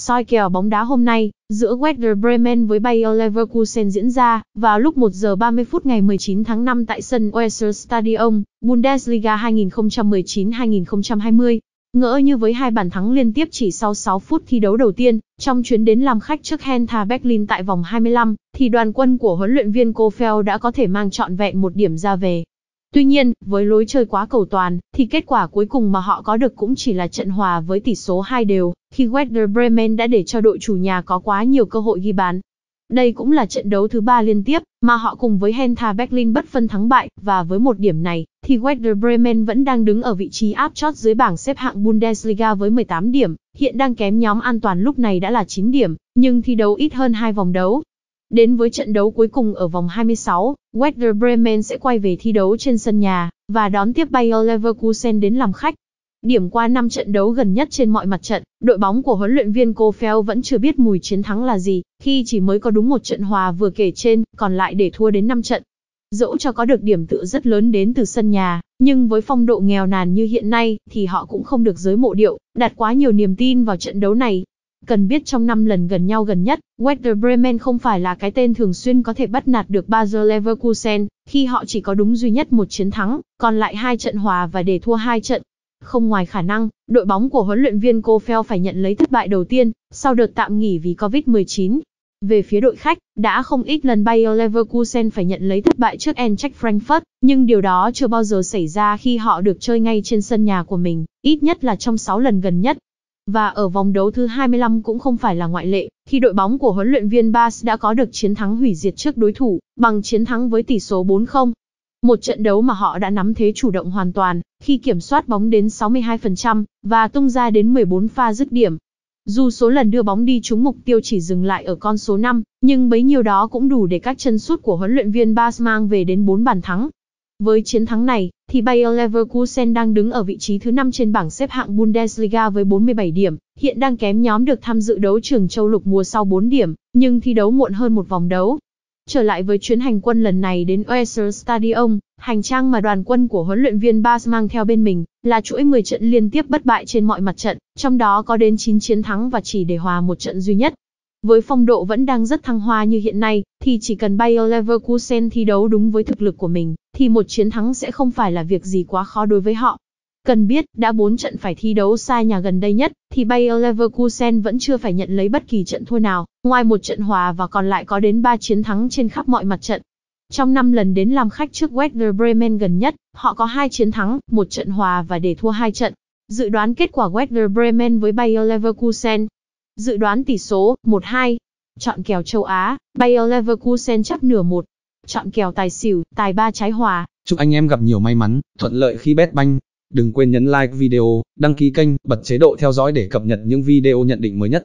Soi kèo bóng đá hôm nay, giữa Werder Bremen với Bayer Leverkusen diễn ra vào lúc 1 giờ 30 phút ngày 19 tháng 5 tại sân Oester Stadion, Bundesliga 2019-2020. Ngỡ như với hai bàn thắng liên tiếp chỉ sau 6 phút thi đấu đầu tiên, trong chuyến đến làm khách trước Hertha Berlin tại vòng 25, thì đoàn quân của huấn luyện viên Kofeld đã có thể mang trọn vẹn một điểm ra về. Tuy nhiên, với lối chơi quá cầu toàn, thì kết quả cuối cùng mà họ có được cũng chỉ là trận hòa với tỷ số 2 đều, khi Werder Bremen đã để cho đội chủ nhà có quá nhiều cơ hội ghi bàn. Đây cũng là trận đấu thứ ba liên tiếp mà họ cùng với Hertha Berlin bất phân thắng bại và với một điểm này thì Werder Bremen vẫn đang đứng ở vị trí áp chót dưới bảng xếp hạng Bundesliga với 18 điểm, hiện đang kém nhóm an toàn lúc này đã là 9 điểm, nhưng thi đấu ít hơn hai vòng đấu Đến với trận đấu cuối cùng ở vòng 26, Werder Bremen sẽ quay về thi đấu trên sân nhà và đón tiếp Bayer Leverkusen đến làm khách. Điểm qua 5 trận đấu gần nhất trên mọi mặt trận, đội bóng của huấn luyện viên Kofeld vẫn chưa biết mùi chiến thắng là gì, khi chỉ mới có đúng một trận hòa vừa kể trên, còn lại để thua đến 5 trận. Dẫu cho có được điểm tựa rất lớn đến từ sân nhà, nhưng với phong độ nghèo nàn như hiện nay thì họ cũng không được giới mộ điệu, đặt quá nhiều niềm tin vào trận đấu này. Cần biết trong năm lần gần nhau gần nhất, Werder Bremen không phải là cái tên thường xuyên có thể bắt nạt được Bayer Leverkusen, khi họ chỉ có đúng duy nhất một chiến thắng, còn lại hai trận hòa và để thua hai trận. Không ngoài khả năng, đội bóng của huấn luyện viên Kofel phải nhận lấy thất bại đầu tiên, sau đợt tạm nghỉ vì Covid-19. Về phía đội khách, đã không ít lần Bayer Leverkusen phải nhận lấy thất bại trước Eintracht Frankfurt, nhưng điều đó chưa bao giờ xảy ra khi họ được chơi ngay trên sân nhà của mình, ít nhất là trong 6 lần gần nhất. Và ở vòng đấu thứ 25 cũng không phải là ngoại lệ, khi đội bóng của huấn luyện viên Bas đã có được chiến thắng hủy diệt trước đối thủ, bằng chiến thắng với tỷ số 4-0. Một trận đấu mà họ đã nắm thế chủ động hoàn toàn, khi kiểm soát bóng đến 62% và tung ra đến 14 pha dứt điểm. Dù số lần đưa bóng đi trúng mục tiêu chỉ dừng lại ở con số 5, nhưng bấy nhiêu đó cũng đủ để các chân sút của huấn luyện viên Bas mang về đến 4 bàn thắng. Với chiến thắng này, thì Bayer Leverkusen đang đứng ở vị trí thứ 5 trên bảng xếp hạng Bundesliga với 47 điểm, hiện đang kém nhóm được tham dự đấu trường châu lục mùa sau 4 điểm, nhưng thi đấu muộn hơn một vòng đấu. Trở lại với chuyến hành quân lần này đến Oester Stadion, hành trang mà đoàn quân của huấn luyện viên Bas mang theo bên mình là chuỗi 10 trận liên tiếp bất bại trên mọi mặt trận, trong đó có đến 9 chiến thắng và chỉ để hòa một trận duy nhất. Với phong độ vẫn đang rất thăng hoa như hiện nay, thì chỉ cần Bayer Leverkusen thi đấu đúng với thực lực của mình, thì một chiến thắng sẽ không phải là việc gì quá khó đối với họ. Cần biết, đã 4 trận phải thi đấu xa nhà gần đây nhất, thì Bayer Leverkusen vẫn chưa phải nhận lấy bất kỳ trận thua nào, ngoài một trận hòa và còn lại có đến 3 chiến thắng trên khắp mọi mặt trận. Trong 5 lần đến làm khách trước Werder Bremen gần nhất, họ có 2 chiến thắng, một trận hòa và để thua 2 trận. Dự đoán kết quả Werder Bremen với Bayer Leverkusen. Dự đoán tỷ số 1-2. Chọn kèo châu Á, Bayer Leverkusen chấp nửa 1, Chọn kèo tài xỉu, tài ba trái hòa. Chúc anh em gặp nhiều may mắn, thuận lợi khi bet banh. Đừng quên nhấn like video, đăng ký kênh, bật chế độ theo dõi để cập nhật những video nhận định mới nhất.